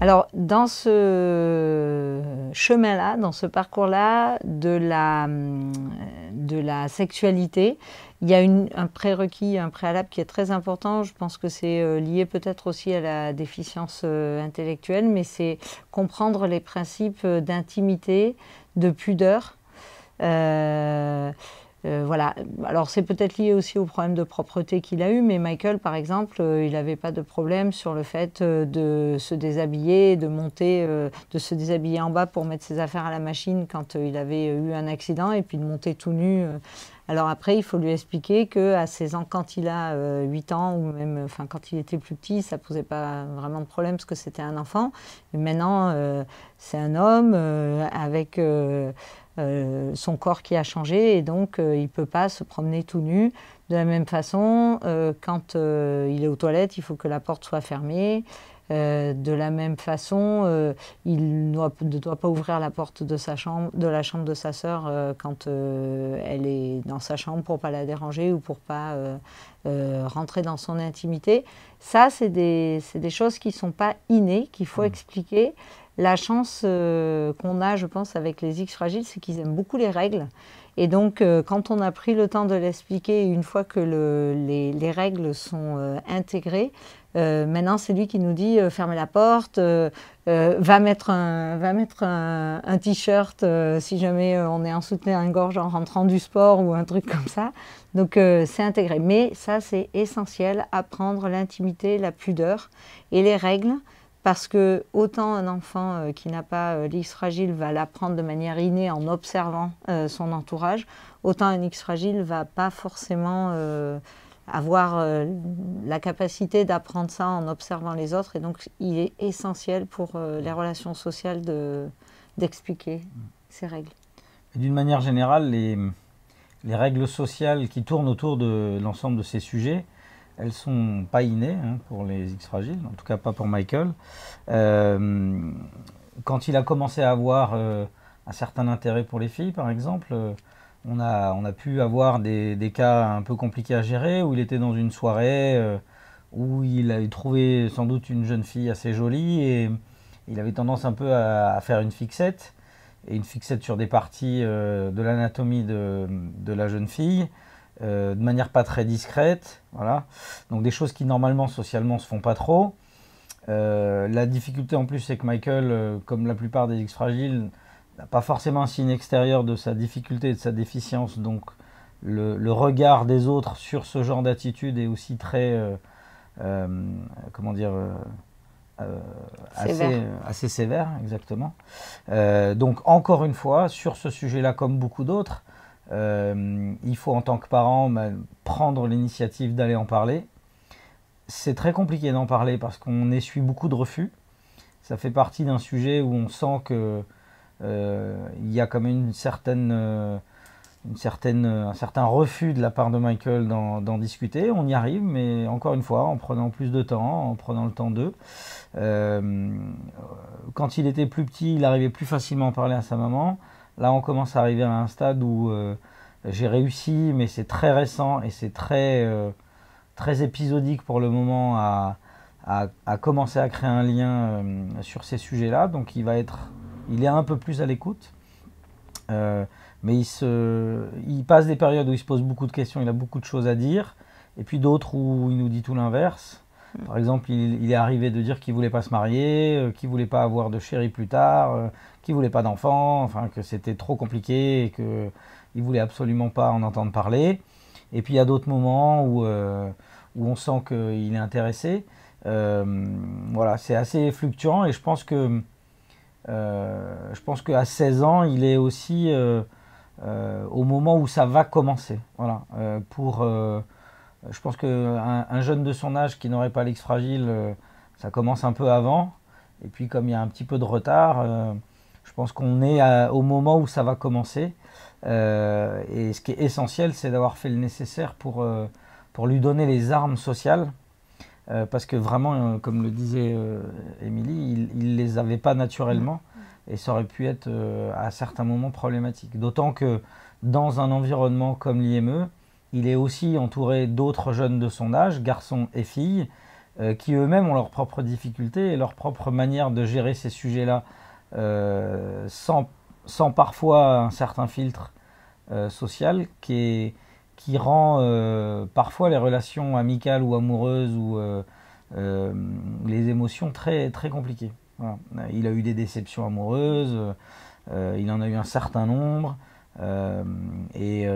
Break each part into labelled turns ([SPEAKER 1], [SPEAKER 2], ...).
[SPEAKER 1] Alors, dans ce chemin-là, dans ce parcours-là de la, de la sexualité, il y a un prérequis, un préalable qui est très important. Je pense que c'est euh, lié peut-être aussi à la déficience euh, intellectuelle, mais c'est comprendre les principes euh, d'intimité, de pudeur. Euh, voilà. Alors c'est peut-être lié aussi au problème de propreté qu'il a eu, mais Michael, par exemple, euh, il n'avait pas de problème sur le fait euh, de se déshabiller, de monter, de se déshabiller en bas pour mettre ses affaires à la machine quand il avait eu un accident, et puis de monter tout nu. Alors après, il faut lui expliquer que à 16 ans, quand il a 8 ans ou même enfin quand il était plus petit, ça posait pas vraiment de problème parce que c'était un enfant. Mais maintenant, c'est un homme avec euh, son corps qui a changé et donc euh, il ne peut pas se promener tout nu. De la même façon, euh, quand il est aux toilettes, il faut que la porte soit fermée. de la même façon, il ne doit pas ouvrir la porte de, sa chambre, de la chambre de sa sœur quand elle est dans sa chambre pour pas la déranger ou pour pas rentrer dans son intimité. Ça, c'est des, choses qui ne sont pas innées, qu'il faut mmh. expliquer. La chance euh, qu'on a, je pense, avec les X fragiles, c'est qu'ils aiment beaucoup les règles. Et donc, euh, quand on a pris le temps de l'expliquer, une fois que les, règles sont euh, intégrées, maintenant c'est lui qui nous dit fermez la porte, va mettre un, t-shirt si jamais on est en soutien-gorge en rentrant du sport ou un truc comme ça. Donc c'est intégré. Mais ça, c'est essentiel, apprendre l'intimité, la pudeur et les règles. Parce que autant un enfant euh, qui n'a pas euh, l'X fragile va l'apprendre de manière innée en observant euh, son entourage, autant un X fragile va pas forcément avoir la capacité d'apprendre ça en observant les autres. Et donc, il est essentiel pour les relations sociales d'expliquer mm. ces règles.
[SPEAKER 2] D'une manière générale, les, règles sociales qui tournent autour de l'ensemble de ces sujets elles sont pas innées hein, pour les X fragiles, en tout cas pas pour Michael. Euh, quand il a commencé à avoir euh, un certain intérêt pour les filles, par exemple, euh, on, a, on a pu avoir des, des, cas un peu compliqués à gérer, où il était dans une soirée, où il avait trouvé sans doute une jeune fille assez jolie, et il avait tendance un peu à, à faire une fixette, et une fixette sur des parties de l'anatomie de, de, la jeune fille. Euh, de manière pas très discrète. Voilà. Donc des choses qui normalement socialement se font pas trop. Euh, la difficulté en plus, c'est que Michael, euh, comme la plupart des X-Fragiles, n'a pas forcément un signe extérieur de sa difficulté et de sa déficience. Donc le, regard des autres sur ce genre d'attitude est aussi très. comment dire Assez, sévère, exactement. donc encore une fois, sur ce sujet-là, comme beaucoup d'autres, euh, il faut en tant que parent bah, prendre l'initiative d'aller en parler. C'est très compliqué d'en parler parce qu'on essuie beaucoup de refus. Ça fait partie d'un sujet où on sent qu'il euh, y a comme euh, une certaine, un certain refus de la part de Michael d'en discuter. On y arrive, mais encore une fois, en prenant plus de temps, en prenant le temps d'eux. quand il était plus petit, il arrivait plus facilement à parler à sa maman. Là, on commence à arriver à un stade où euh, j'ai réussi, mais c'est très récent et c'est très, euh, très épisodique pour le moment à, commencer à créer un lien euh, sur ces sujets-là. Donc, il va être, il est un peu plus à l'écoute. mais il passe des périodes où il se pose beaucoup de questions, il a beaucoup de choses à dire, et puis d'autres où il nous dit tout l'inverse. Par exemple, il, est arrivé de dire qu'il voulait pas se marier, qu'il euh, qu'il voulait pas avoir de chérie plus tard, qu'il euh, qu'il voulait pas d'enfant, enfin que c'était trop compliqué et que il voulait absolument pas en entendre parler. Et puis il y a d'autres moments où, euh, où on sent qu'il est intéressé. voilà, c'est assez fluctuant et je pense que je pense qu'à 16 ans, il est aussi au moment où ça va commencer. Voilà, pour je pense qu'un un jeune de son âge qui n'aurait pas l'ex fragile, euh, ça commence un peu avant. Et puis comme il y a un petit peu de retard, euh, je pense qu'on est au moment où ça va commencer. Euh, et ce qui est essentiel, c'est d'avoir fait le nécessaire pour, pour lui donner les armes sociales. parce que vraiment, comme le disait Émilie, il ne les avait pas naturellement. Mm. Et ça aurait pu être à certains moments problématique. D'autant que dans un environnement comme l'IME, il est aussi entouré d'autres jeunes de son âge, garçons et filles, euh, qui eux-mêmes ont leurs propres difficultés et leur propre manière de gérer ces sujets-là, euh, sans, sans, parfois un certain filtre euh, social qui, est, qui rend parfois les relations amicales ou amoureuses ou les émotions très, très compliquées. Il a eu des déceptions amoureuses, il en a eu un certain nombre. et,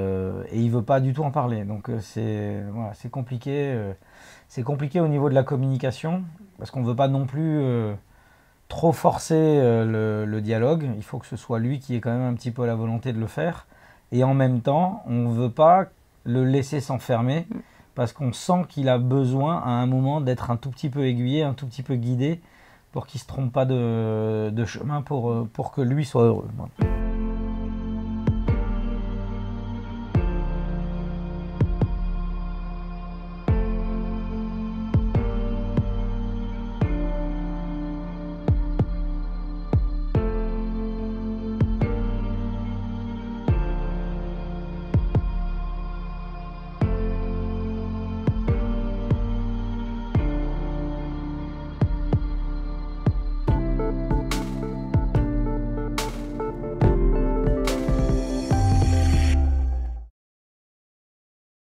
[SPEAKER 2] et il veut pas du tout en parler. Donc euh, c'est c'est compliqué. Euh, c'est compliqué au niveau de la communication parce qu'on veut pas non plus euh, trop forcer le, dialogue. Il faut que ce soit lui qui ait quand même un petit peu la volonté de le faire. Et en même temps, on ne veut pas le laisser s'enfermer parce qu'on sent qu'il a besoin à un moment d'être un tout petit peu aiguillé, un tout petit peu guidé pour qu'il se trompe pas de, de chemin, pour, pour que lui soit heureux.